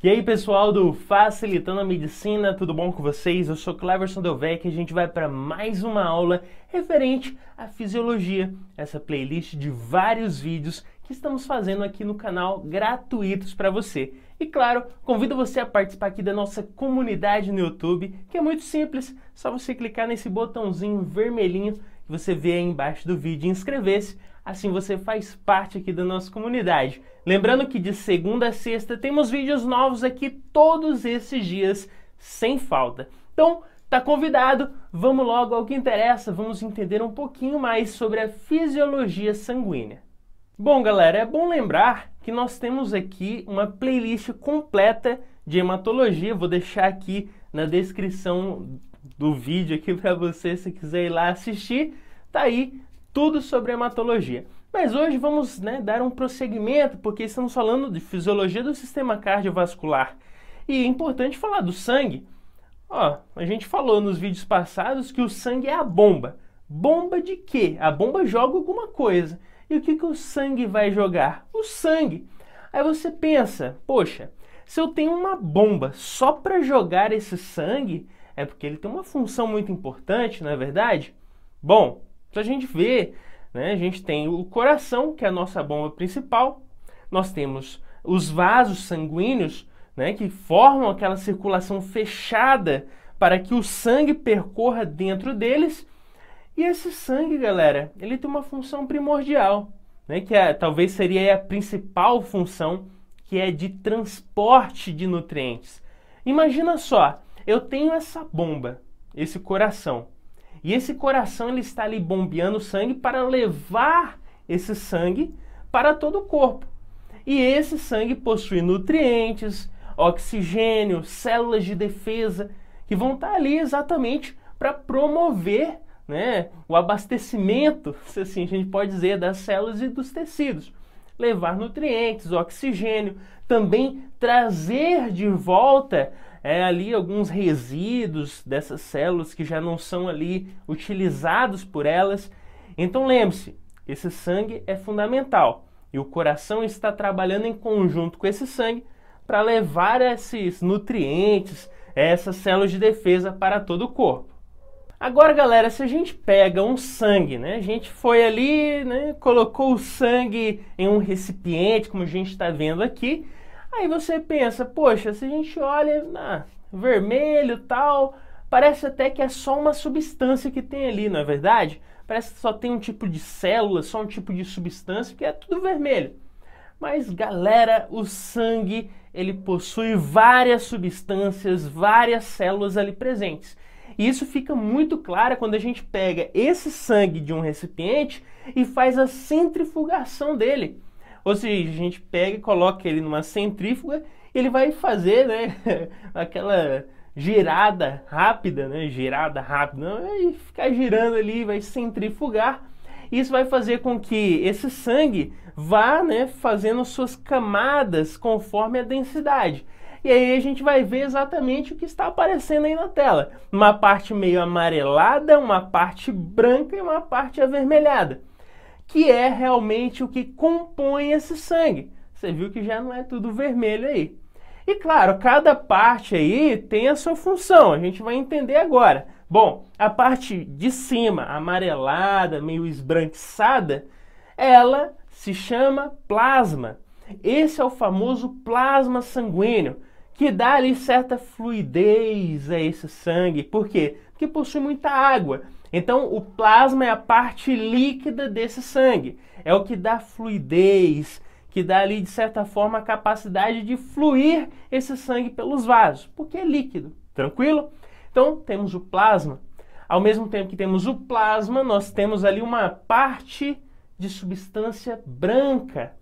E aí pessoal do Facilitando a Medicina, tudo bom com vocês? Eu sou Cleverson Delvec e a gente vai para mais uma aula referente à fisiologia, essa playlist de vários vídeos que estamos fazendo aqui no canal gratuitos para você. E claro, convido você a participar aqui da nossa comunidade no YouTube, que é muito simples, só você clicar nesse botãozinho vermelhinho que você vê aí embaixo do vídeo e inscrever-se assim você faz parte aqui da nossa comunidade. Lembrando que de segunda a sexta temos vídeos novos aqui todos esses dias, sem falta. Então, tá convidado, vamos logo ao que interessa, vamos entender um pouquinho mais sobre a fisiologia sanguínea. Bom, galera, é bom lembrar que nós temos aqui uma playlist completa de hematologia, vou deixar aqui na descrição do vídeo aqui para você se quiser ir lá assistir. Tá aí tudo sobre hematologia. Mas hoje vamos né, dar um prosseguimento, porque estamos falando de fisiologia do sistema cardiovascular. E é importante falar do sangue. Ó, a gente falou nos vídeos passados que o sangue é a bomba. Bomba de quê? A bomba joga alguma coisa. E o que, que o sangue vai jogar? O sangue. Aí você pensa, poxa, se eu tenho uma bomba só para jogar esse sangue, é porque ele tem uma função muito importante, não é verdade? Bom, para a gente ver, né, a gente tem o coração, que é a nossa bomba principal, nós temos os vasos sanguíneos, né, que formam aquela circulação fechada para que o sangue percorra dentro deles. E esse sangue, galera, ele tem uma função primordial, né, que é, talvez seria a principal função, que é de transporte de nutrientes. Imagina só, eu tenho essa bomba, esse coração, e esse coração ele está ali bombeando sangue para levar esse sangue para todo o corpo. E esse sangue possui nutrientes, oxigênio, células de defesa que vão estar ali exatamente para promover né, o abastecimento, se assim a gente pode dizer, das células e dos tecidos. Levar nutrientes, oxigênio, também trazer de volta é, ali alguns resíduos dessas células que já não são ali utilizados por elas. Então lembre-se, esse sangue é fundamental e o coração está trabalhando em conjunto com esse sangue para levar esses nutrientes, essas células de defesa para todo o corpo. Agora, galera, se a gente pega um sangue, né? A gente foi ali, né? Colocou o sangue em um recipiente, como a gente está vendo aqui, Aí você pensa, poxa, se a gente olha ah, vermelho tal, parece até que é só uma substância que tem ali, não é verdade? Parece que só tem um tipo de célula, só um tipo de substância, que é tudo vermelho. Mas galera, o sangue ele possui várias substâncias, várias células ali presentes. E isso fica muito claro quando a gente pega esse sangue de um recipiente e faz a centrifugação dele. Ou seja, a gente pega e coloca ele numa centrífuga, ele vai fazer, né, aquela girada rápida, né, girada rápida, e ficar girando ali, vai centrifugar. Isso vai fazer com que esse sangue vá, né, fazendo suas camadas conforme a densidade. E aí a gente vai ver exatamente o que está aparecendo aí na tela. Uma parte meio amarelada, uma parte branca e uma parte avermelhada que é realmente o que compõe esse sangue. Você viu que já não é tudo vermelho aí. E claro, cada parte aí tem a sua função, a gente vai entender agora. Bom, a parte de cima, amarelada, meio esbranquiçada, ela se chama plasma. Esse é o famoso plasma sanguíneo, que dá ali certa fluidez a esse sangue. Por quê? Porque possui muita água. Então, o plasma é a parte líquida desse sangue. É o que dá fluidez, que dá ali, de certa forma, a capacidade de fluir esse sangue pelos vasos, porque é líquido, tranquilo? Então, temos o plasma. Ao mesmo tempo que temos o plasma, nós temos ali uma parte de substância branca,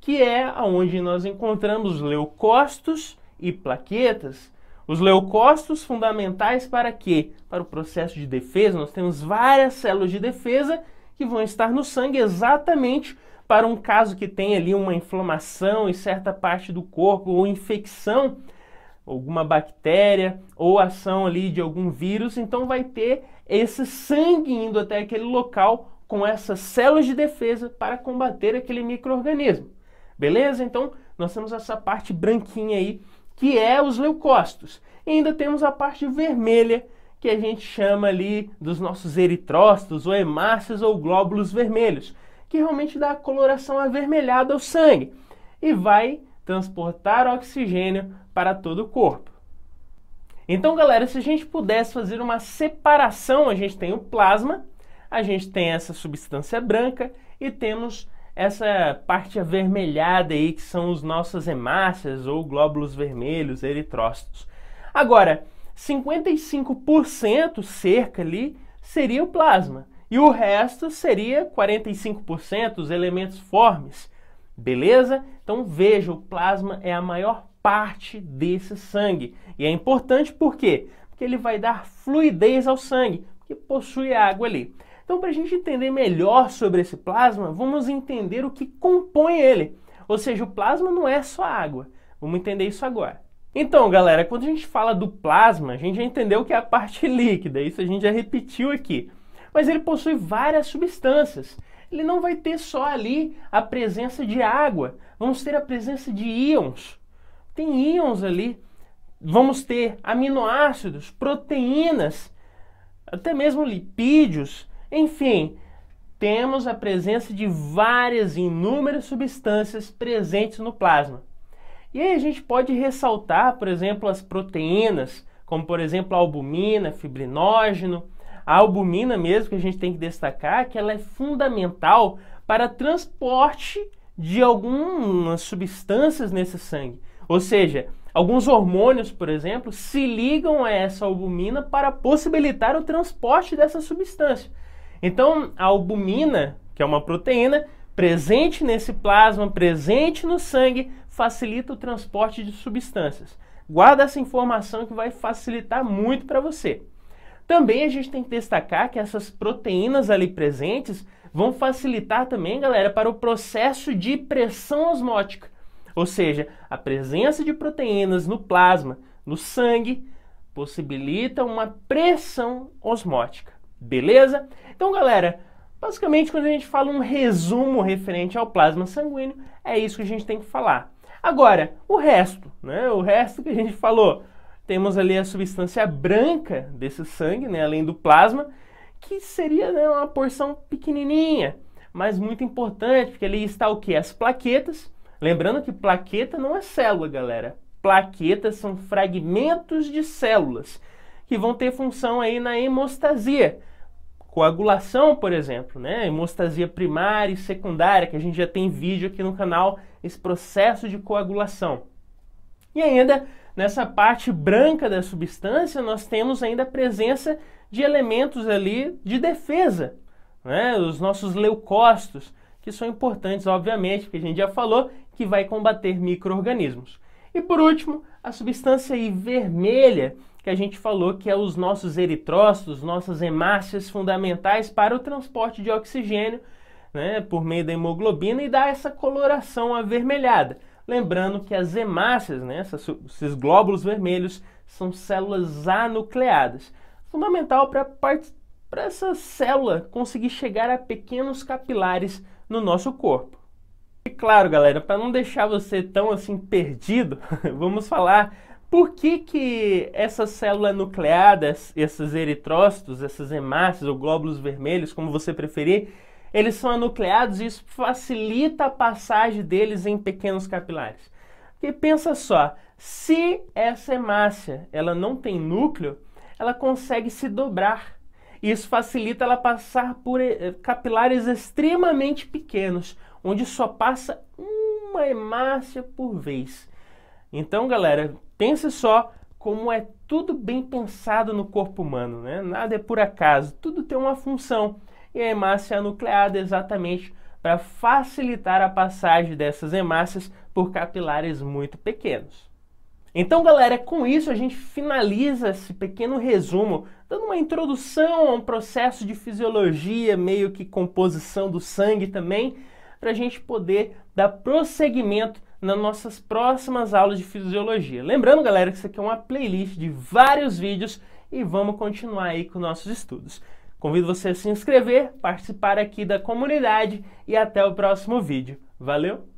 que é onde nós encontramos leucócitos e plaquetas. Os leucócitos fundamentais para quê? Para o processo de defesa, nós temos várias células de defesa que vão estar no sangue exatamente para um caso que tem ali uma inflamação em certa parte do corpo ou infecção, alguma bactéria ou ação ali de algum vírus, então vai ter esse sangue indo até aquele local com essas células de defesa para combater aquele microorganismo. Beleza? Então, nós temos essa parte branquinha aí que é os leucócitos. E ainda temos a parte vermelha, que a gente chama ali dos nossos eritrócitos, ou hemácias, ou glóbulos vermelhos, que realmente dá a coloração avermelhada ao sangue e vai transportar oxigênio para todo o corpo. Então, galera, se a gente pudesse fazer uma separação, a gente tem o plasma, a gente tem essa substância branca e temos essa parte avermelhada aí que são os nossas hemácias ou glóbulos vermelhos, eritrócitos. Agora, 55% cerca ali seria o plasma e o resto seria 45% os elementos formes. Beleza? Então veja, o plasma é a maior parte desse sangue. E é importante por quê? Porque ele vai dar fluidez ao sangue, que possui água ali. Então, para a gente entender melhor sobre esse plasma, vamos entender o que compõe ele. Ou seja, o plasma não é só água. Vamos entender isso agora. Então, galera, quando a gente fala do plasma, a gente já entendeu que é a parte líquida, isso a gente já repetiu aqui. Mas ele possui várias substâncias. Ele não vai ter só ali a presença de água, vamos ter a presença de íons. Tem íons ali, vamos ter aminoácidos, proteínas, até mesmo lipídios, enfim, temos a presença de várias inúmeras substâncias presentes no plasma. E aí a gente pode ressaltar, por exemplo, as proteínas, como por exemplo a albumina, fibrinógeno. A albumina mesmo que a gente tem que destacar que ela é fundamental para transporte de algumas substâncias nesse sangue. Ou seja, alguns hormônios, por exemplo, se ligam a essa albumina para possibilitar o transporte dessa substância. Então, a albumina, que é uma proteína presente nesse plasma, presente no sangue, facilita o transporte de substâncias. Guarda essa informação que vai facilitar muito para você. Também a gente tem que destacar que essas proteínas ali presentes vão facilitar também, galera, para o processo de pressão osmótica. Ou seja, a presença de proteínas no plasma, no sangue, possibilita uma pressão osmótica. Beleza? Então, galera, basicamente quando a gente fala um resumo referente ao plasma sanguíneo, é isso que a gente tem que falar. Agora, o resto, né? O resto que a gente falou, temos ali a substância branca desse sangue, né, além do plasma, que seria né, uma porção pequenininha, mas muito importante, porque ali está o que? As plaquetas. Lembrando que plaqueta não é célula, galera. Plaquetas são fragmentos de células que vão ter função aí na hemostasia, coagulação, por exemplo, né? Hemostasia primária e secundária, que a gente já tem vídeo aqui no canal, esse processo de coagulação. E ainda, nessa parte branca da substância, nós temos ainda a presença de elementos ali de defesa, né? Os nossos leucócitos, que são importantes, obviamente, que a gente já falou que vai combater micro-organismos. E por último, a substância vermelha, que a gente falou que é os nossos eritrócitos, nossas hemácias fundamentais para o transporte de oxigênio né, por meio da hemoglobina e dá essa coloração avermelhada. Lembrando que as hemácias, né, essas, esses glóbulos vermelhos, são células anucleadas. Fundamental para essa célula conseguir chegar a pequenos capilares no nosso corpo. E claro, galera, para não deixar você tão assim perdido, vamos falar por que, que essas células nucleadas, esses eritrócitos, essas hemácias ou glóbulos vermelhos, como você preferir, eles são anucleados e isso facilita a passagem deles em pequenos capilares? Porque pensa só, se essa hemácia ela não tem núcleo, ela consegue se dobrar. Isso facilita ela passar por eh, capilares extremamente pequenos, onde só passa uma hemácia por vez. Então, galera, Pense só como é tudo bem pensado no corpo humano, né? Nada é por acaso, tudo tem uma função. E a hemácia é nucleada exatamente para facilitar a passagem dessas hemácias por capilares muito pequenos. Então, galera, com isso a gente finaliza esse pequeno resumo, dando uma introdução a um processo de fisiologia, meio que composição do sangue também, para a gente poder dar prosseguimento nas nossas próximas aulas de fisiologia. Lembrando, galera, que isso aqui é uma playlist de vários vídeos e vamos continuar aí com nossos estudos. Convido você a se inscrever, participar aqui da comunidade e até o próximo vídeo. Valeu!